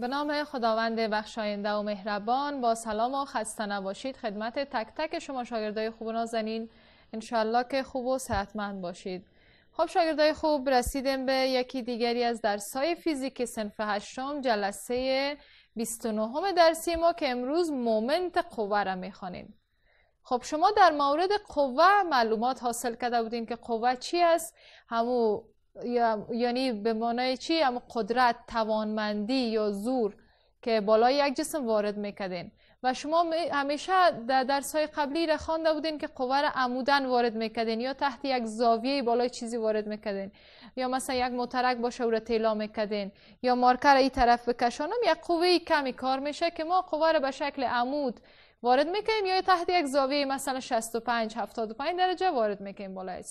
به نام خداوند بخشاینده و مهربان با سلام و خسته نباشید خدمت تک تک شما شاگردای خوب و نازنین انشالله که خوب و صحتمند باشید خب شاگردای خوب رسیدیم به یکی دیگری از درسای فیزیک سنف هشتم جلسه 29 درسی ما که امروز مومنت قوه را میخوانیم خب شما در مورد قوه معلومات حاصل کرده بودین که قوه چی است همو یعنی به معنای چی اما قدرت توانمندی یا زور که بالای یک جسم وارد میکدین و شما همیشه در درس های قبلی را خوانده بودین که قوه را عمودن وارد میکدین یا تحت یک زاویه بالای چیزی وارد میکدین یا مثلا یک مترک باشه او را تیلا میکردین یا مارکر این طرف بکشانم یک قوه کمی کار میشه که ما قوه را به شکل عمود وارد میکنیم یا تحت یک زاویه مثلا 65 75 درجه وارد میکنیم بالای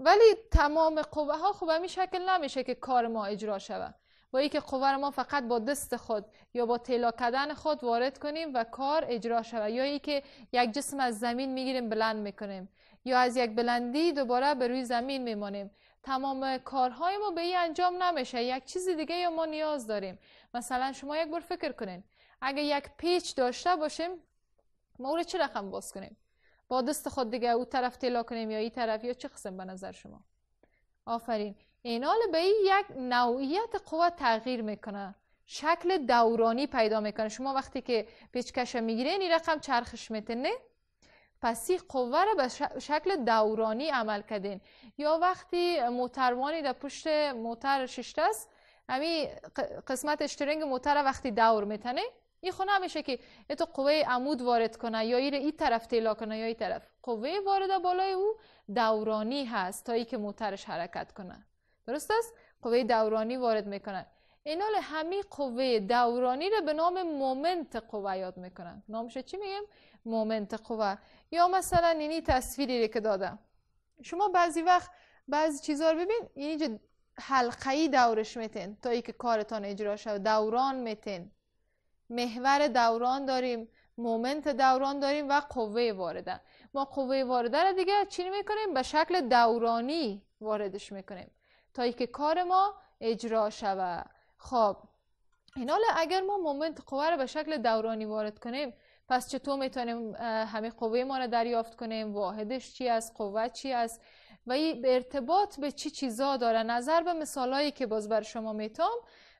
ولی تمام قوه ها خب همین شکل نمیشه که کار ما اجرا شود با که قوه ما فقط با دست خود یا با تلا کردن خود وارد کنیم و کار اجرا شود یا که یک جسم از زمین میگیریم بلند میکنیم یا از یک بلندی دوباره به روی زمین میمانیم تمام کارهای ما به این انجام نمیشه یک چیز دیگه یا ما نیاز داریم مثلا شما یک بار فکر کنین اگه یک پیچ داشته باشیم ما او رو چه رقم باز کنیم با دست خود دیگه او طرف تلا کنیم یا این طرف یا چه قسم به نظر شما آفرین اینال به این یک نوعیت قوه تغییر میکنه شکل دورانی پیدا میکنه شما وقتی که پیچکش میگیرین این رقم چرخش میتنه پس این قوه را به شکل دورانی عمل کردین یا وقتی موتروانی در پشت موتر ششته است همین قسمت اشترینگ موتر وقتی دور میتنه این خونه میشه که تو قوه عمود وارد کنه یا ایره این طرف تیلا کنه یا این طرف قوه وارد بالای او دورانی هست تا ای که موترش حرکت کنه درست است قوه دورانی وارد میکنه اینال همه قوه دورانی رو به نام مومنت قوه یاد میکنن نامشه چی میگیم مومنت قوه یا مثلا اینی تصویری که دادم شما بعضی وقت بعضی چیزا رو ببین یعنی اینجا حلقه ای دورش میتین تا ای که کارتان اجرا شود دوران میتین محور دوران داریم مومنت دوران داریم و قوه وارده ما قوه وارده را دیگه چی میکنیم به شکل دورانی واردش میکنیم تا که کار ما اجرا شوه خب این اگر ما مومنت قوه را به شکل دورانی وارد کنیم پس چطور میتونیم همه قوه ما را دریافت کنیم واحدش چی از قوه چی است و این ارتباط به چی چیزا داره نظر به مثالایی که باز بر شما میتونم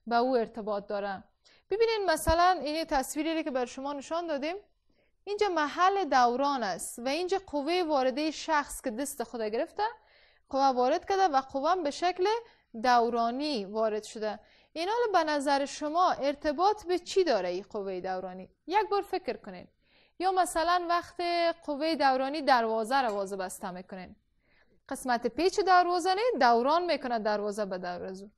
به او ارتباط داره ببینین مثلا این تصویری که بر شما نشان دادیم اینجا محل دوران است و اینجا قوه وارده شخص که دست خود گرفته قوه وارد کرده و قوه به شکل دورانی وارد شده این حال به نظر شما ارتباط به چی داره این قوه دورانی یک بار فکر کنین یا مثلا وقت قوه دورانی دروازه رو واضح بسته میکنین قسمت پیچ دروازه نه دوران میکنه دروازه به دروازه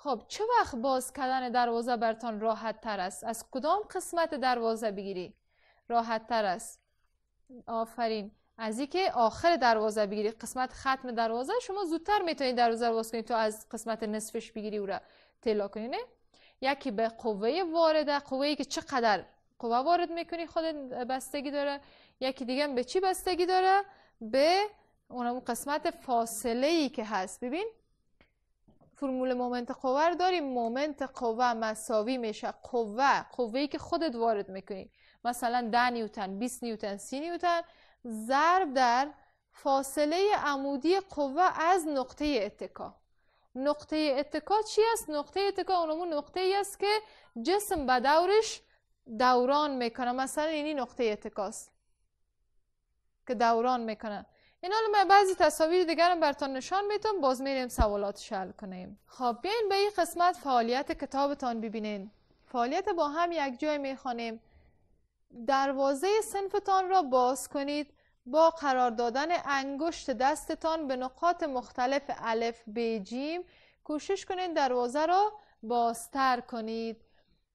خب چه وقت باز کردن دروازه برتان راحت تر است از کدام قسمت دروازه بگیری راحت تر است آفرین از اینکه آخر دروازه بگیری قسمت ختم دروازه شما زودتر میتونید دروازه رو باز کنید تو از قسمت نصفش بگیری او را تلا کنید یکی به قوه وارده قوه که چقدر قوه وارد میکنی خود بستگی داره یکی دیگه به چی بستگی داره به اونم قسمت فاصله ای که هست ببین فرمول مومنت قوه رو داریم مومنت قوه مساوی میشه قوه قوه که خودت وارد میکنی مثلا 10 نیوتن 20 نیوتن 30 نیوتن ضرب در فاصله عمودی قوه از نقطه اتکا نقطه اتکا چی است نقطه اتکا اونمون نقطه ای است که جسم به دورش دوران میکنه مثلا اینی نقطه اتکاست که دوران میکنه این حالا من بعضی تصاویر دیگرم برتان نشان میتونم باز میریم سوالات حل کنیم خب بیاین به این قسمت فعالیت کتابتان ببینین فعالیت با هم یک جای میخوانیم دروازه سنفتان را باز کنید با قرار دادن انگشت دستتان به نقاط مختلف الف بیجیم، جیم کوشش کنید دروازه را بازتر کنید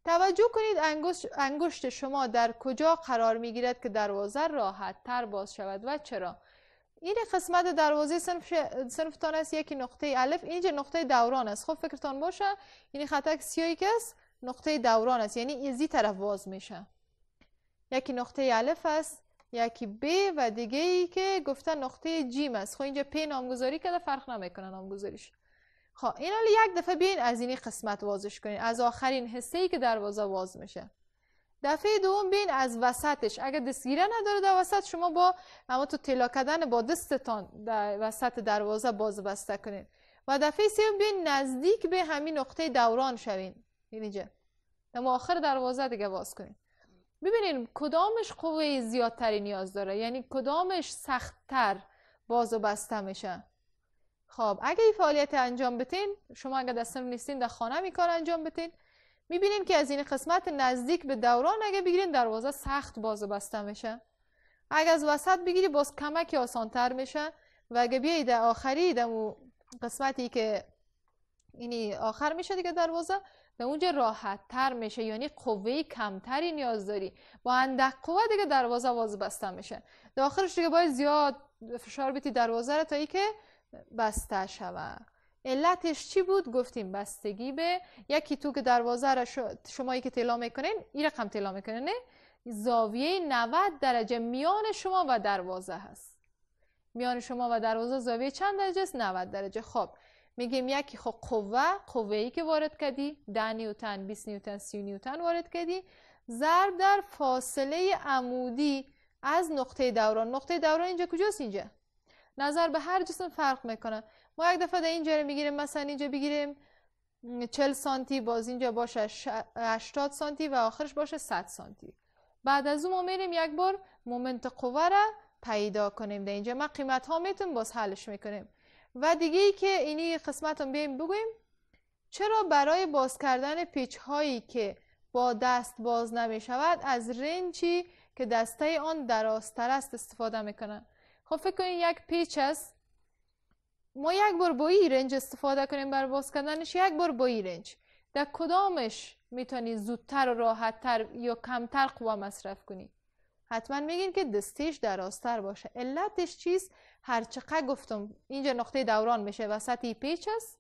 توجه کنید انگشت, شما در کجا قرار می گیرد که دروازه راحت تر باز شود و چرا این قسمت دروازه صنف تان است یکی نقطه الف اینجا نقطه دوران است خب فکرتان باشه یعنی خطک سی است نقطه دوران است یعنی ازی طرف باز میشه یکی نقطه الف است یکی ب و دیگه ای که گفته نقطه جیم است خب اینجا پی نامگذاری کرده فرق نمیکنه نامگذاریش خب این یک دفعه بیاین از این قسمت وازش کنین از آخرین حسه ای که دروازه واز میشه دفعه دوم بین از وسطش اگر دستگیره نداره در وسط شما با اما تو تلا کردن با دستتان در وسط دروازه باز بسته کنین و دفعه سوم بین نزدیک به همین نقطه دوران شوین یعنی اینجا در آخر دروازه دیگه باز کنین ببینین کدامش قوه زیادتری نیاز داره یعنی کدامش سختتر باز و بسته میشه خب اگه این فعالیت انجام بتین شما اگه دستم نیستین در خانه می کار انجام بتین میبینیم که از این قسمت نزدیک به دوران اگه بگیرین دروازه سخت باز بسته میشه اگه از وسط بگیری باز کمک آسانتر میشه و اگه بیایی در آخری در قسمتی که اینی آخر میشه دیگه دروازه در اونجا راحت تر میشه یعنی قوه کمتری نیاز داری با اندک قوه دیگه دروازه باز بسته میشه داخلش دیگه باید زیاد فشار بیتی دروازه را تا ای که بسته شود علتش چی بود گفتیم بستگی به یکی تو که دروازه را شمایی که تلا میکنین این رقم تلا میکنین زاویه 90 درجه میان شما و دروازه هست میان شما و دروازه زاویه چند درجه است 90 درجه خب میگیم یکی خب قوه قوه ای که وارد کردی 10 نیوتن 20 نیوتن 30 نیوتن وارد کردی ضرب در فاصله عمودی از نقطه دوران نقطه دوران اینجا کجاست اینجا نظر به هر جسم فرق میکنه ما یک دفعه در اینجا رو میگیریم مثلا اینجا بگیریم 40 سانتی باز اینجا باشه 80 سانتی و آخرش باشه 100 سانتی بعد از اون ما میریم یک بار مومنت قوه را پیدا کنیم در اینجا ما قیمت ها میتونیم باز حلش میکنیم و دیگه ای که اینی قسمت رو بگویم چرا برای باز کردن پیچ هایی که با دست باز نمی شود از رنچی که دسته آن درازتر است استفاده میکنن خب فکر کنید یک پیچ است ما یک بار با این رنج استفاده کنیم برای باز کردنش یک بار با این رنج در کدامش میتونی زودتر و راحتتر یا کمتر قوا مصرف کنی حتما میگین که دستیش درازتر باشه علتش چیز هر چقدر گفتم اینجا نقطه دوران میشه وسطی پیچ است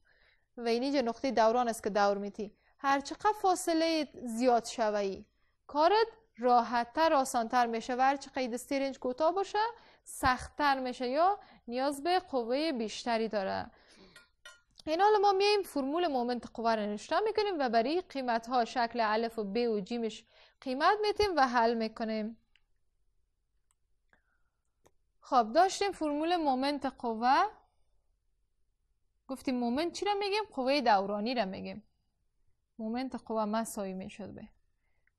و اینجا نقطه دوران است که دور میتی هر چقدر فاصله زیاد شوی کارت راحتتر آسانتر میشه و هر چقدر دستی رنج کوتاه باشه سختتر میشه یا نیاز به قوه بیشتری داره این حالا ما میاییم فرمول مومنت قوه رو نوشته میکنیم و برای قیمت ها شکل الف و ب و جیمش قیمت میتیم و حل میکنیم خب داشتیم فرمول مومنت قوه گفتیم مومنت چی میگیم قوه دورانی را میگیم مومنت قوه مسایی میشد به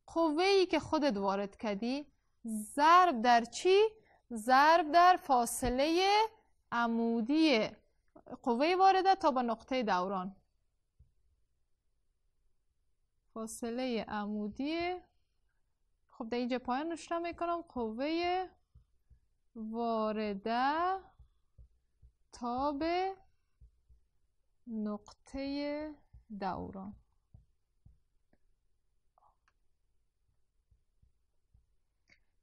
قوه ای که خودت وارد کردی ضرب در چی ضرب در فاصله عمودی قوه وارده تا به نقطه دوران فاصله عمودی خب در اینجا پایان می میکنم قوه وارده تا به نقطه دوران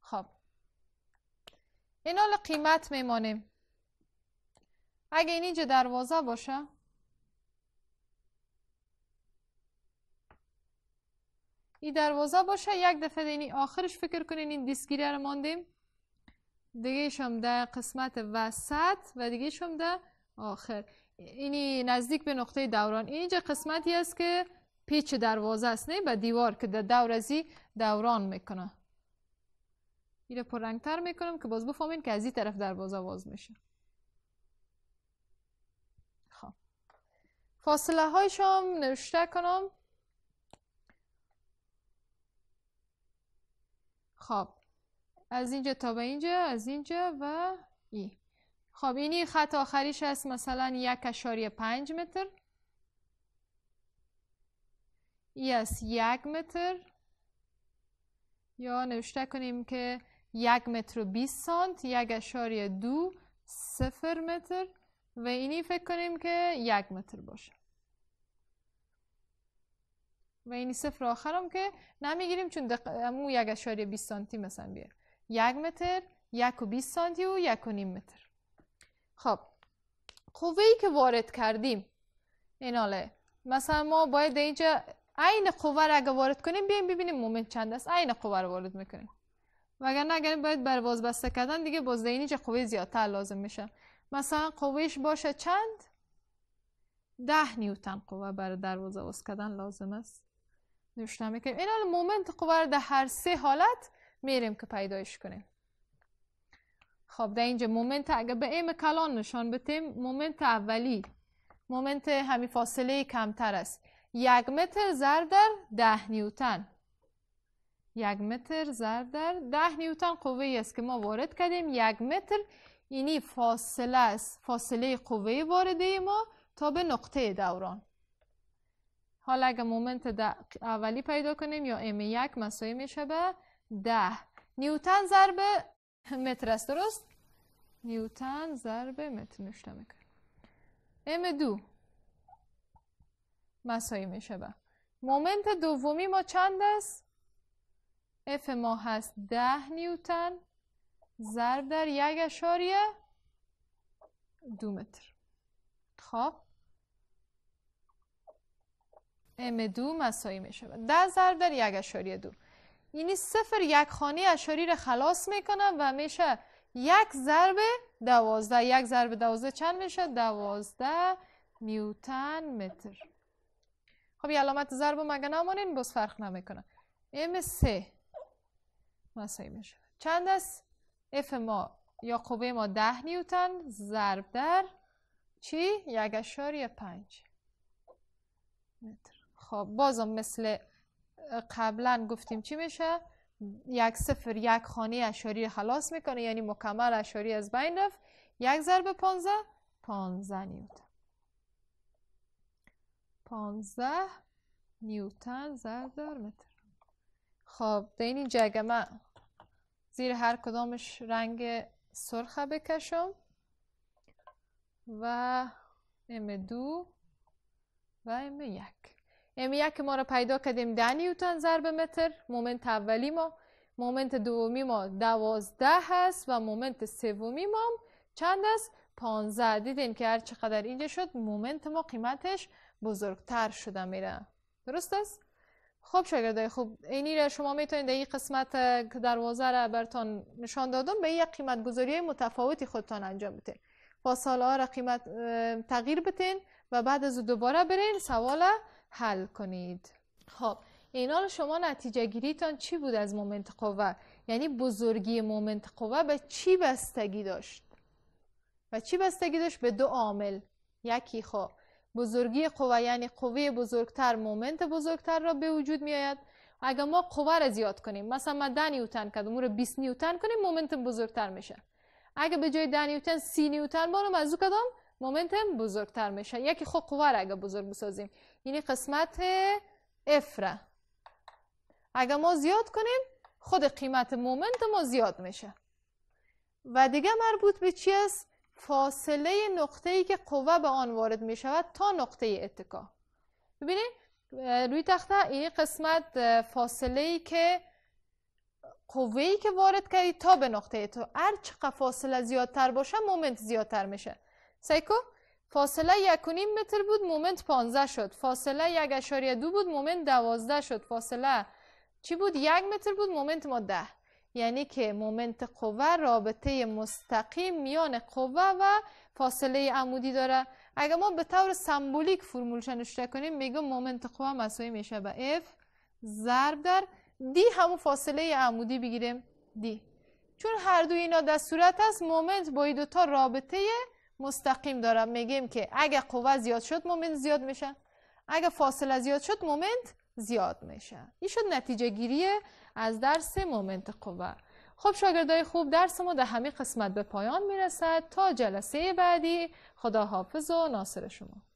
خب حال قیمت میمانیم اگه این اینجا دروازه باشه این دروازه باشه یک دفعه دینی آخرش فکر کنین این دیسگیره رو ماندیم دیگه شم در قسمت وسط و دیگه شم در آخر اینی نزدیک به نقطه دوران اینجا قسمتی است که پیچ دروازه است نه به دیوار که در دور دوران میکنه رنگ پررنگتر میکنم که باز بفهمین که از این طرف دروازه باز میشه خب فاصله های هم نوشته کنم خب از اینجا تا به اینجا از اینجا و ای خب اینی خط آخریش هست مثلا یک اشاری پنج متر ای از یک متر یا نوشته کنیم که یک متر و بیس سانت یک اشاری دو سفر متر و اینی فکر کنیم که یک متر باشه و اینی صفر آخرم که نمیگیریم چون دق... امو یک اشاری بیس سانتی مثلا بیه یک متر یک و بیس سانتی و یک و نیم متر خب قوه ای که وارد کردیم ایناله مثلا ما باید اینجا عین قوه را اگه وارد کنیم بیایم ببینیم مومنت چند است عین قوه رو وارد میکنیم وگرنه اگر باید بر بسته کردن دیگه باز چه قوه زیادتر لازم میشه مثلا قوهش باشه چند ده نیوتن قوه برای دروازه باز کردن لازم است نوشته میکنیم این مومنت قوه رو در هر سه حالت میریم که پیدایش کنیم خب در اینجا مومنت اگر به ایم کلان نشان بتیم مومنت اولی مومنت همی فاصله کمتر است یک متر ضرب در ده نیوتن یک متر ضرب در ده نیوتن قوه است که ما وارد کردیم یک متر اینی فاصله است فاصله قوه وارده ما تا به نقطه دوران حالا اگر مومنت اولی پیدا کنیم یا ام یک مساوی میشه به ده نیوتن ضرب متر است درست نیوتن ضرب متر نشته ام دو مساوی میشه به مومنت دومی ما چند است اف ما هست ده نیوتن ضرب در یک اشاریه دو متر خب ام دو مسایی می شود ده ضرب در یک اشاریه دو یعنی صفر یک خانه اشاری رو خلاص میکنه و میشه یک ضرب دوازده یک ضرب دوازده چند میشه دوازده نیوتن متر خب یه علامت ضرب مگه نمانین باز فرق نمیکنه ام سه مساوی میشه چند است اف ما یا قوه ما ده نیوتن ضرب در چی؟ یک اشاری پنج متر خب بازم مثل قبلا گفتیم چی میشه؟ یک صفر یک خانه اشاری خلاص میکنه یعنی مکمل اشاری از بین رفت یک ضرب پانزه پانزه نیوتن پانزه نیوتن ضرب در متر خب در این من زیر هر کدامش رنگ سرخ بکشم و ام دو و ام یک ام یک ما رو پیدا کردیم ده نیوتن ضرب متر مومنت اولی ما مومنت دومی ما دوازده هست و مومنت سومی ما چند است پانزه. دیدین که هر چقدر اینجا شد مومنت ما قیمتش بزرگتر شده میره درست است خب شاگردای خوب اینی را شما میتونید در این قسمت دروازه را برتان نشان دادم به یک قیمت گذاری متفاوتی خودتان انجام بتین با سالها را قیمت تغییر بتین و بعد از دوباره برین سوال حل کنید خب اینا شما نتیجه گیریتان چی بود از مومنت قوه یعنی بزرگی مومنت قوه به چی بستگی داشت و چی بستگی داشت به دو عامل یکی خب بزرگی قوه یعنی قوه بزرگتر مومنت بزرگتر را به وجود می آید اگر ما قوه را زیاد کنیم مثلا ما ده نیوتن کردم رو 20 نیوتن کنیم مومنت بزرگتر میشه اگر به جای ده نیوتن سی نیوتن بارم از او کدام مومنت بزرگتر میشه یکی خود خب قوه را اگر بزرگ بسازیم یعنی قسمت افره اگر ما زیاد کنیم خود قیمت مومنت ما زیاد میشه و دیگه مربوط به چی است فاصله نقطه ای که قوه به آن وارد می شود تا نقطه اتکا ببینید روی تخته این قسمت فاصله ای که قوه ای که وارد کردی تا به نقطه تو هر چقدر فاصله زیادتر باشه مومنت زیادتر میشه سیکو فاصله یکونیم متر بود مومنت 15 شد فاصله یک اشاریه دو بود مومنت دوازده شد فاصله چی بود یک متر بود مومنت ما ده یعنی که مومنت قوه رابطه مستقیم میان قوه و فاصله عمودی داره اگر ما به طور سمبولیک فرمولش نشته کنیم میگم مومنت قوه مساوی میشه به F ضرب در دی همون فاصله عمودی بگیریم دی چون هر دو اینا در صورت است مومنت با این دوتا رابطه مستقیم داره میگیم که اگر قوه زیاد شد مومنت زیاد میشه اگر فاصله زیاد شد مومنت زیاد میشه این شد نتیجه گیری از درس مومنت قوه خب شاگردای خوب درس ما در همین قسمت به پایان میرسد تا جلسه بعدی خدا و ناصر شما